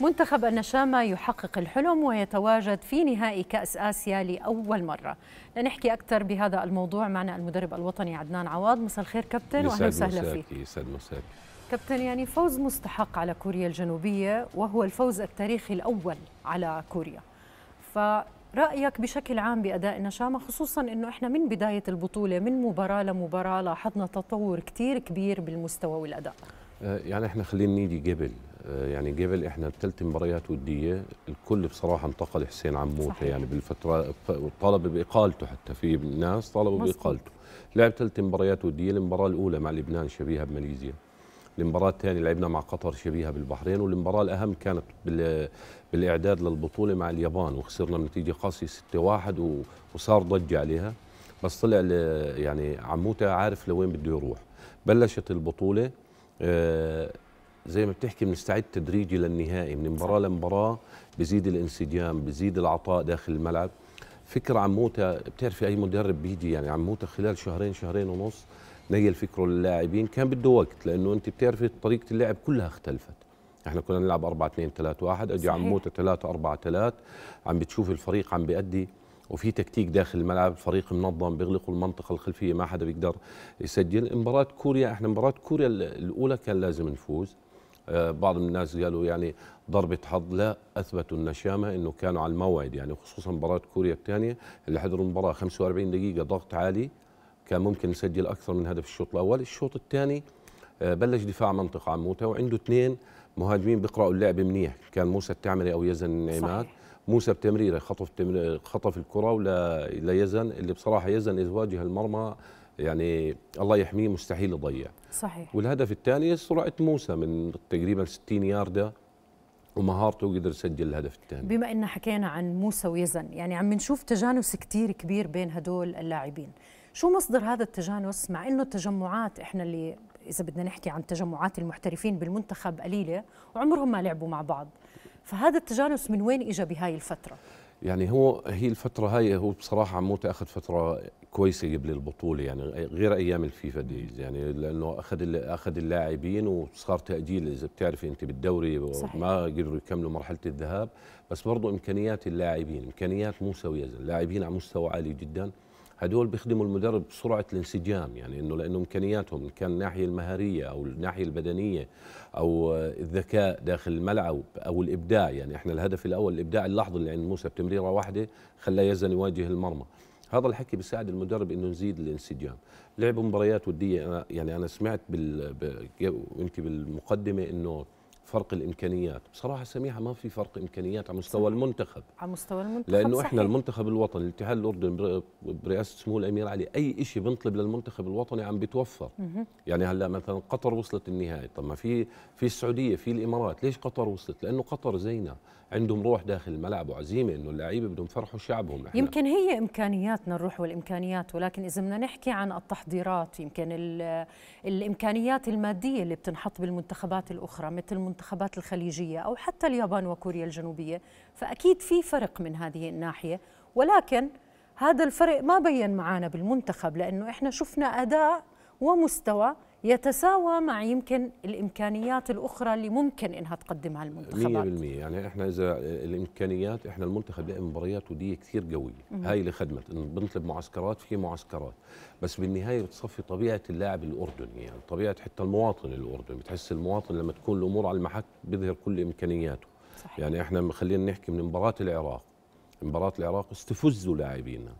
منتخب النشامة يحقق الحلم ويتواجد في نهائي كأس آسيا لأول مرة لنحكي أكثر بهذا الموضوع معنا المدرب الوطني عدنان عواض مساء الخير كابتن وأهلا وسهلا فيك يسعد مساك كابتن يعني فوز مستحق على كوريا الجنوبية وهو الفوز التاريخي الأول على كوريا فرأيك بشكل عام بأداء النشامة خصوصا أنه إحنا من بداية البطولة من مباراة لمباراة لاحظنا تطور كتير كبير بالمستوى والأداء آه، يعني إحنا خلينا نيجي قبل آه، يعني قبل احنا ثلاث مباريات وديه الكل بصراحه انتقد حسين عموته يعني بالفتره طلب باقالته حتى في ناس طلبوا باقالته لعب ثلاث مباريات وديه المباراه الاولى مع لبنان شبيهه بماليزيا المباراه الثانيه لعبنا مع قطر شبيهه بالبحرين والمباراه الاهم كانت بالاعداد للبطوله مع اليابان وخسرنا بنتيجه قاسيه 6-1 وصار ضجه عليها بس طلع يعني عموته عارف لوين بده يروح بلشت البطوله آه، زي ما بتحكي بنستعد تدريجي للنهائي من مباراه لمباراه بزيد الانسجام بزيد العطاء داخل الملعب فكر عموته بتعرفي اي مدرب بيجي يعني عموته خلال شهرين شهرين ونص نيل فكره للاعبين كان بده وقت لانه انت بتعرفي طريقه اللعب كلها اختلفت احنا كنا نلعب 4 2 3 1 اجى عموته 3 4 3 عم بتشوف الفريق عم بيأدي وفي تكتيك داخل الملعب فريق منظم بيغلقوا المنطقه الخلفيه ما حدا بيقدر يسجل مباراه كوريا احنا مباراه كوريا الاولى كان لازم نفوز آه، بعض الناس قالوا يعني ضربة حظ لا أثبتوا النشامة أنه كانوا على الموعد يعني خصوصا مباراة كوريا الثانية اللي حضروا المباراة 45 دقيقة ضغط عالي كان ممكن نسجل أكثر من هدف الشوط الأول الشوط الثاني آه، بلش دفاع منطقة عموتة وعنده اثنين مهاجمين بيقرأوا اللعب منيح كان موسى التعمري أو يزن النعمات موسى بتمريره خطف خطف الكره ليزن اللي بصراحه يزن اذ واجه المرمى يعني الله يحميه مستحيل يضيع صحيح والهدف الثاني سرعه موسى من تقريبا 60 يارده ومهارته قدر يسجل الهدف الثاني بما ان حكينا عن موسى ويزن يعني عم نشوف تجانس كثير كبير بين هدول اللاعبين شو مصدر هذا التجانس مع انه التجمعات احنا اللي اذا بدنا نحكي عن تجمعات المحترفين بالمنتخب قليله وعمرهم ما لعبوا مع بعض فهذا التجانس من وين اجى بهاي الفتره يعني هو هي الفترة هاي هو بصراحة عموته أخذ فترة كويسة قبل البطولة يعني غير أيام الفيفا ديز يعني لأنه أخذ أخذ اللاعبين وصار تأجيل إذا بتعرفي أنت بالدوري ما قدروا يكملوا مرحلة الذهاب بس برضو إمكانيات اللاعبين إمكانيات مو سوية اللاعبين على مستوى عالي جداً هدول بيخدموا المدرب بسرعه الانسجام يعني انه لانه امكانياتهم ان كان الناحيه المهاريه او الناحيه البدنيه او الذكاء داخل الملعب او الابداع يعني احنا الهدف الاول الابداع اللحظي اللي عند موسى بتمريره واحده خلاه يزن يواجه المرمى هذا الحكي بيساعد المدرب انه نزيد الانسجام لعبوا مباريات وديه انا يعني انا سمعت بال يمكن بالمقدمه انه فرق الامكانيات بصراحه سميحه ما في فرق امكانيات على مستوى صحيح. المنتخب على مستوى المنتخب لانه صحيح. احنا المنتخب الوطني الاتحاد الاردني برئاسه سمو الامير علي اي شيء بنطلب للمنتخب الوطني عم بتوفر مه. يعني هلا مثلا قطر وصلت النهائي طب ما في في السعوديه في الامارات ليش قطر وصلت لانه قطر زينا عندهم روح داخل الملعب وعزيمه انه اللعيبه بدهم يفرحوا شعبهم احنا. يمكن هي امكانياتنا الروح والامكانيات ولكن اذا بدنا نحكي عن التحضيرات يمكن الامكانيات الماديه اللي بتنحط بالمنتخبات الاخرى مثل المنتخبات الخليجية أو حتى اليابان وكوريا الجنوبية فأكيد في فرق من هذه الناحية ولكن هذا الفرق ما بين معانا بالمنتخب لأنه إحنا شفنا أداء ومستوى يتساوى مع يمكن الامكانيات الاخرى اللي ممكن انها تقدمها المنتخبات 100% يعني احنا اذا الامكانيات احنا المنتخب دائما مباريات وديه كثير قويه هاي اللي خدمت بنطلب معسكرات في معسكرات بس بالنهايه بتصفي طبيعه اللاعب الاردني يعني طبيعه حتى المواطن الاردني بتحس المواطن لما تكون الامور على المحك بيظهر كل امكانياته صحيح. يعني احنا خلينا نحكي من مباراه العراق مباراه العراق استفزوا لاعبينا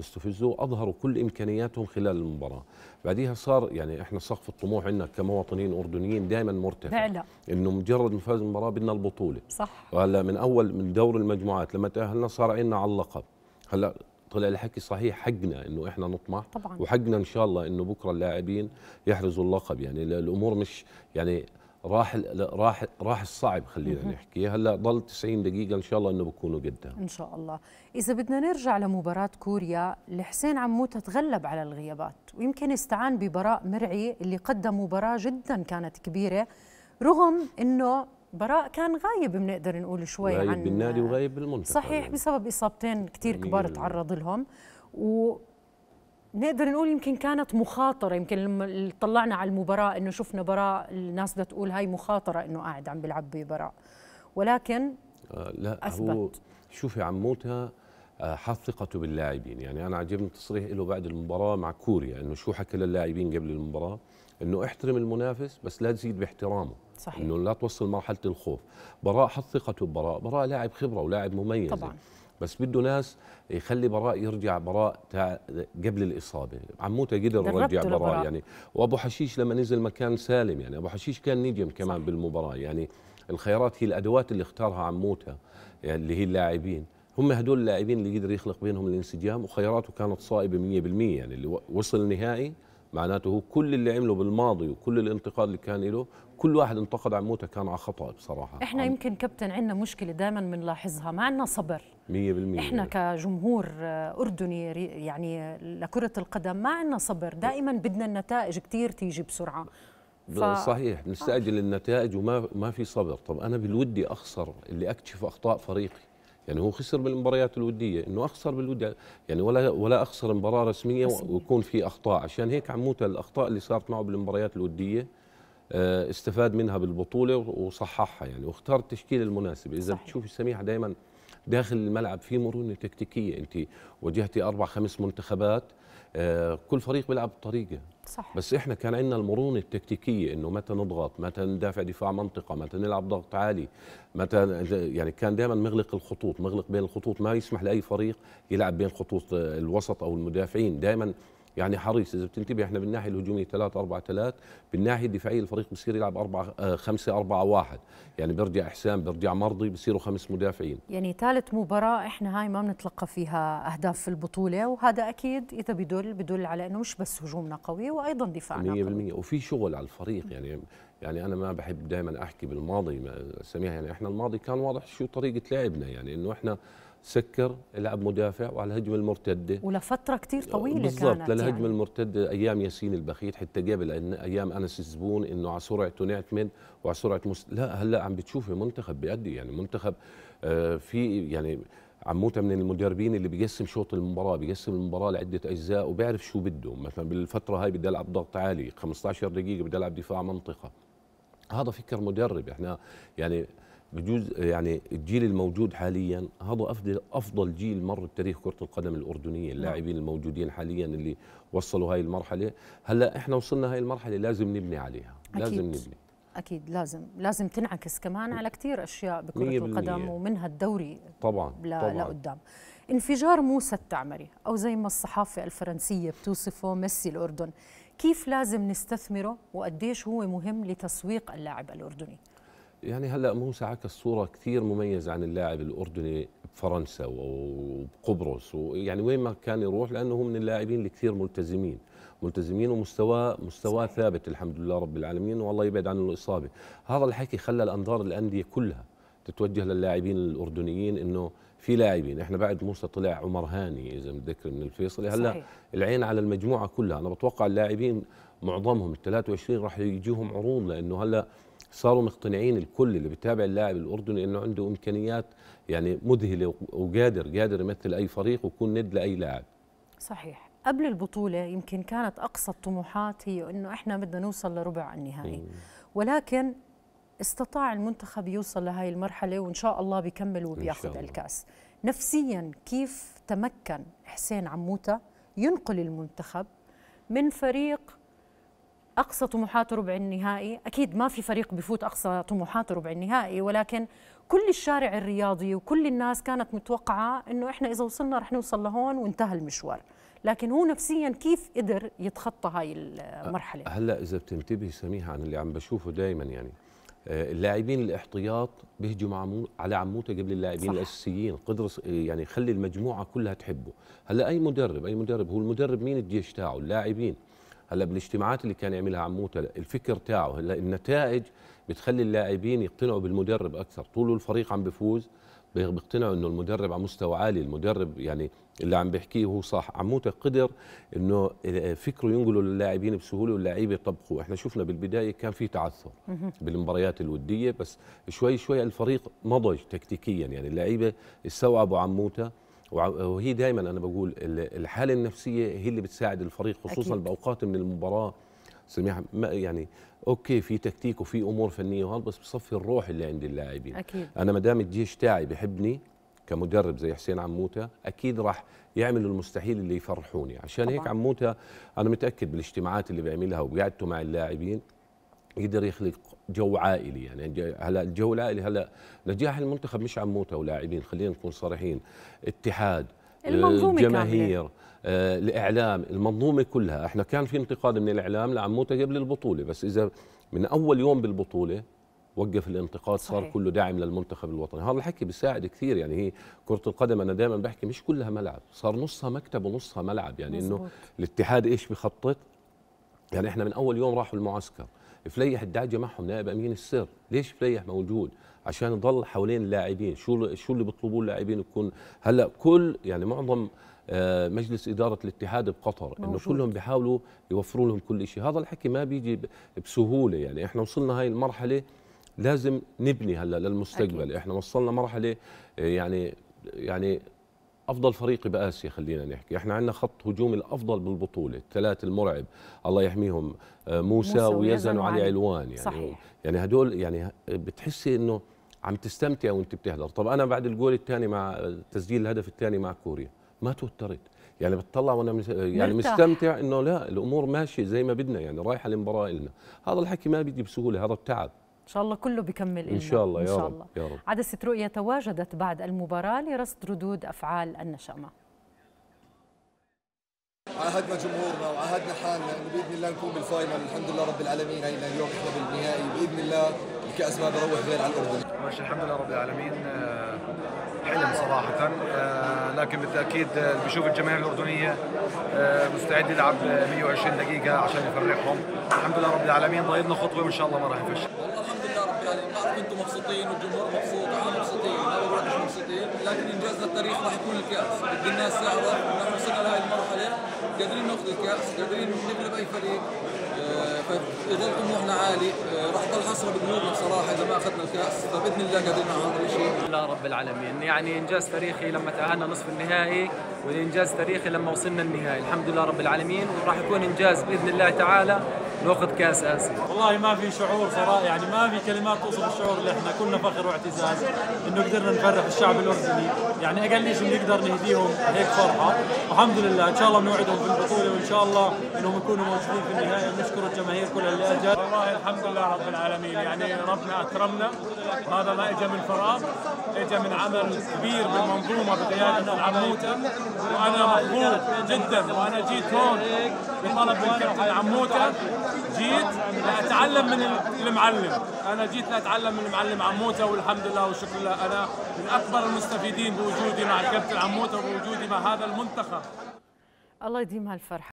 استفزوا اظهروا كل امكانياتهم خلال المباراه بعديها صار يعني احنا سقف الطموح عندنا كمواطنين اردنيين دائما مرتفع فعلا انه مجرد ما المباراه بدنا البطوله صح هلا من اول من دور المجموعات لما تاهلنا صار عندنا على اللقب هلا طلع الحكي صحيح حقنا انه احنا نطمح طبعا وحقنا ان شاء الله انه بكره اللاعبين يحرزوا اللقب يعني الامور مش يعني راح راح راح الصعب خلينا نحكي هلا ضل 90 دقيقه ان شاء الله انه بكونوا قدها ان شاء الله اذا بدنا نرجع لمباراه كوريا لحسين عموت تغلب على الغيابات ويمكن استعان ببراء مرعي اللي قدم مباراه جدا كانت كبيره رغم انه براء كان غايب بنقدر نقول شوي غايب عن بالنادي وغايب بالمنتخب صحيح يعني. بسبب اصابتين كثير كبار تعرض لهم و نقدر نقول يمكن كانت مخاطره يمكن لما طلعنا على المباراه انه شفنا براء الناس بدها تقول هاي مخاطره انه قاعد عم بيلعب ببراء ولكن آه لا اثبت هو شوفي عموتها آه، حاط ثقته باللاعبين يعني انا عجبني تصريح له بعد المباراه مع كوريا انه شو حكى للاعبين قبل المباراه انه احترم المنافس بس لا تزيد باحترامه صحيح انه لا توصل مرحله الخوف براء حط ثقته ببراء براء لاعب خبره ولاعب مميز طبعا بس بده ناس يخلي براء يرجع براء قبل الاصابه عموته قدر يرجع براء, يعني وابو حشيش لما نزل مكان سالم يعني ابو حشيش كان نجم كمان صح. بالمباراه يعني الخيارات هي الادوات اللي اختارها عموته يعني اللي هي اللاعبين هم هدول اللاعبين اللي قدر يخلق بينهم الانسجام وخياراته كانت صائبه 100% يعني اللي وصل نهائي معناته كل اللي عمله بالماضي وكل الانتقاد اللي كان له كل واحد انتقد موته كان على خطا بصراحه احنا عم. يمكن كابتن عندنا مشكله دائما بنلاحظها ما عندنا صبر 100% احنا كجمهور اردني يعني لكره القدم ما عندنا صبر دائما بدنا النتائج كثير تيجي بسرعه ف... صحيح بنستعجل النتائج وما ما في صبر طب انا بالودي اخسر اللي اكتشف اخطاء فريقي يعني هو خسر بالمباريات الوديه انه اخسر بالوديه يعني ولا ولا اخسر مباراه رسميه ويكون في اخطاء عشان هيك عموته الاخطاء اللي صارت معه بالمباريات الوديه آه، استفاد منها بالبطوله وصححها يعني واختار التشكيل المناسب اذا بتشوفي سميحه دائما داخل الملعب في مرونه تكتيكيه انت واجهتي اربع خمس منتخبات آه، كل فريق بيلعب بطريقه صح بس احنا كان عندنا المرونه التكتيكيه انه متى نضغط متى ندافع دفاع منطقه متى نلعب ضغط عالي متى يعني كان دائما مغلق الخطوط مغلق بين الخطوط ما يسمح لاي فريق يلعب بين خطوط آه، الوسط او المدافعين دائما يعني حريص اذا بتنتبه احنا بالناحيه الهجوميه 3 4 3 بالناحيه الدفاعيه الفريق بصير يلعب 4 5 4 1 يعني بيرجع حسام بيرجع مرضي بصيروا خمس مدافعين يعني ثالث مباراه احنا هاي ما بنتلقى فيها اهداف في البطوله وهذا اكيد اذا بدل بدل على انه مش بس هجومنا قوي وايضا دفاعنا 100% قوي. وفي شغل على الفريق يعني يعني انا ما بحب دائما احكي بالماضي سميها يعني احنا الماضي كان واضح شو طريقه لعبنا يعني انه احنا سكر لعب مدافع وعلى الهجمه المرتده ولفتره كثير آه، طويله بالضبط للهجمه يعني. المرتده ايام ياسين البخيت حتى قبل أن ايام انس الزبون انه على سرعته نعتمد وعلى سرعه مست... لا هلا عم بتشوفي منتخب بيأدي يعني منتخب آه، في يعني عموته من المدربين اللي بيقسم شوط المباراه بيقسم المباراه لعده اجزاء وبيعرف شو بده مثلا بالفتره هاي بدي العب ضغط عالي 15 دقيقه بدي العب دفاع منطقه هذا فكر مدرب احنا يعني بجوز يعني الجيل الموجود حاليا هذا افضل افضل جيل مر بتاريخ كره القدم الاردنيه نعم. اللاعبين الموجودين حاليا اللي وصلوا هاي المرحله هلا احنا وصلنا هاي المرحله لازم نبني عليها أكيد. لازم نبني اكيد لازم لازم تنعكس كمان على كثير اشياء بكره القدم ومنها الدوري طبعا لا طبعا لقدام انفجار موسى التعمري او زي ما الصحافه الفرنسيه بتوصفه ميسي الاردن كيف لازم نستثمره وقديش هو مهم لتسويق اللاعب الاردني يعني هلا موسى عكس صوره كثير مميزه عن اللاعب الاردني بفرنسا وبقبرص ويعني وين ما كان يروح لانه هو من اللاعبين اللي كثير ملتزمين ملتزمين ومستواه مستواه ثابت الحمد لله رب العالمين والله يبعد عنه الاصابه هذا الحكي خلى الانظار الانديه كلها تتوجه للاعبين الاردنيين انه في لاعبين احنا بعد موسى طلع عمر هاني اذا متذكر من الفيصلي هلا العين على المجموعه كلها انا بتوقع اللاعبين معظمهم ال 23 راح يجيهم عروض لانه هلا صاروا مقتنعين الكل اللي بيتابع اللاعب الاردني انه عنده امكانيات يعني مذهله وقادر قادر يمثل اي فريق ويكون ند لاي لاعب صحيح قبل البطولة يمكن كانت أقصى الطموحات هي أنه إحنا بدنا نوصل لربع النهائي ولكن استطاع المنتخب يوصل لهي المرحلة وإن شاء الله بيكمل وبياخذ الكأس نفسيا كيف تمكن حسين عموتة ينقل المنتخب من فريق اقصى طموحات ربع النهائي اكيد ما في فريق بفوت اقصى طموحات ربع النهائي ولكن كل الشارع الرياضي وكل الناس كانت متوقعه انه احنا اذا وصلنا رح نوصل لهون وانتهى المشوار لكن هو نفسيا كيف قدر يتخطى هاي المرحله هلا اذا بتنتبهي سميحه عن اللي عم بشوفه دائما يعني آه، اللاعبين الاحتياط بيهجموا على عموته قبل اللاعبين الاساسيين قدر آه، يعني خلي المجموعه كلها تحبه هلا اي مدرب اي مدرب هو المدرب مين الجيش تاعه اللاعبين هلا بالاجتماعات اللي كان يعملها عموته الفكر تاعه هلا النتائج بتخلي اللاعبين يقتنعوا بالمدرب اكثر طول الفريق عم بفوز بيقتنعوا انه المدرب على مستوى عالي المدرب يعني اللي عم بحكيه هو صح عموته قدر انه فكره ينقله للاعبين بسهوله واللاعيبه يطبقوا احنا شفنا بالبدايه كان في تعثر بالمباريات الوديه بس شوي شوي الفريق نضج تكتيكيا يعني اللعيبه استوعبوا عموته وهي دايما انا بقول الحاله النفسيه هي اللي بتساعد الفريق خصوصا أكيد. باوقات من المباراه ما يعني اوكي في تكتيك وفي امور فنيه وهذا بس بصفي الروح اللي عند اللاعبين أكيد. انا ما دام الجيش تاعي بحبني كمدرب زي حسين عموته اكيد راح يعملوا المستحيل اللي يفرحوني عشان طبعا. هيك عموته انا متاكد بالاجتماعات اللي بيعملها وبقعدته مع اللاعبين يقدر يخلق جو عائلي يعني. يعني هلا الجو العائلي هلا نجاح المنتخب مش عموته ولاعبين خلينا نكون صريحين اتحاد آه، المنظومه الجماهير كاملة. آه، الاعلام المنظومه كلها احنا كان في انتقاد من الاعلام لعموته قبل البطوله بس اذا من اول يوم بالبطوله وقف الانتقاد صحيح. صار كله داعم للمنتخب الوطني هذا الحكي بيساعد كثير يعني هي كره القدم انا دائما بحكي مش كلها ملعب صار نصها مكتب ونصها ملعب يعني انه الاتحاد ايش بخطط يعني احنا من اول يوم راحوا المعسكر فليح الدعجه معهم نائب امين السر ليش فليح موجود عشان يضل حوالين اللاعبين شو شو اللي بيطلبوه اللاعبين يكون هلا كل يعني معظم آه، مجلس إدارة الاتحاد بقطر موجود. إنه كلهم بيحاولوا يوفروا لهم كل شيء هذا الحكي ما بيجي بسهولة يعني إحنا وصلنا هاي المرحلة لازم نبني هلا للمستقبل أكيد. إحنا وصلنا مرحلة آه، يعني يعني افضل فريق باسيا خلينا نحكي احنا عندنا خط هجوم الافضل بالبطوله الثلاث المرعب الله يحميهم آه، موسى, موسى ويزن وعلي علوان يعني صحيح. يعني هدول يعني بتحسي انه عم تستمتع وانت بتحضر طب انا بعد الجول الثاني مع تسجيل الهدف الثاني مع كوريا ما توترت يعني بتطلع وانا يعني مرتاح. مستمتع انه لا الامور ماشيه زي ما بدنا يعني رايحه المباراه لنا هذا الحكي ما بيجي بسهوله هذا التعب شاء الله كله بيكمل إن شاء الله, إن شاء الله. يا, رب. عدسة رؤية تواجدت بعد المباراة لرصد ردود أفعال النشامة عاهدنا جمهورنا وعاهدنا حالنا انه باذن الله نكون بالفاينل الحمد لله رب العالمين هينا اليوم احنا بالنهائي باذن الله الكاس ما بروح غير على الاردن. ماشي الحمد لله رب العالمين آه، حلم صراحه آه، لكن بالتاكيد آه، اللي بشوف الجماهير الاردنيه مستعد يلعب 120 دقيقه عشان يفرحهم الحمد لله رب العالمين ضايلنا خطوه وان شاء الله ما راح نفشل. انتم مبسوطين والجمهور مبسوط وعام مبسوطين هذا مش مبسوطين لكن انجازنا التاريخ راح يكون الكاس بدي الناس تعرف نحن وصلنا لهي المرحله قادرين ناخذ الكاس قادرين نغلب اي فريق آه، فاذا طموحنا عالي آه، راح تضل حسره بقلوبنا بصراحه اذا ما اخذنا الكاس فباذن الله قادرين على هذا الشيء لله رب العالمين يعني انجاز تاريخي لما تاهلنا نصف النهائي والانجاز تاريخي لما وصلنا النهائي الحمد لله رب العالمين وراح يكون انجاز باذن الله تعالى ناخذ كاس اسيا والله ما في شعور صراحه يعني ما في كلمات توصف الشعور اللي احنا كلنا فخر واعتزاز انه قدرنا نفرح الشعب الاردني يعني اقل شيء بنقدر نهديهم هيك فرحه الحمد لله ان شاء الله بنوعدهم بالبطوله وان شاء الله انهم يكونوا موجودين في النهايه نشكر الجماهير كل اللي اجت والله الحمد لله رب العالمين يعني ربنا اكرمنا هذا ما اجى من فراغ اجى من عمل كبير بالمنظومه بقياده العموته وانا مبسوط جدا وانا جيت هون بطلب من العموته جيت لاتعلم من المعلم انا جيت لاتعلم من المعلم عموته والحمد لله والشكر لله انا من اكبر المستفيدين بوجودي مع الكابتن عموته وبوجودي مع هذا المنتخب الله يديم هالفرحه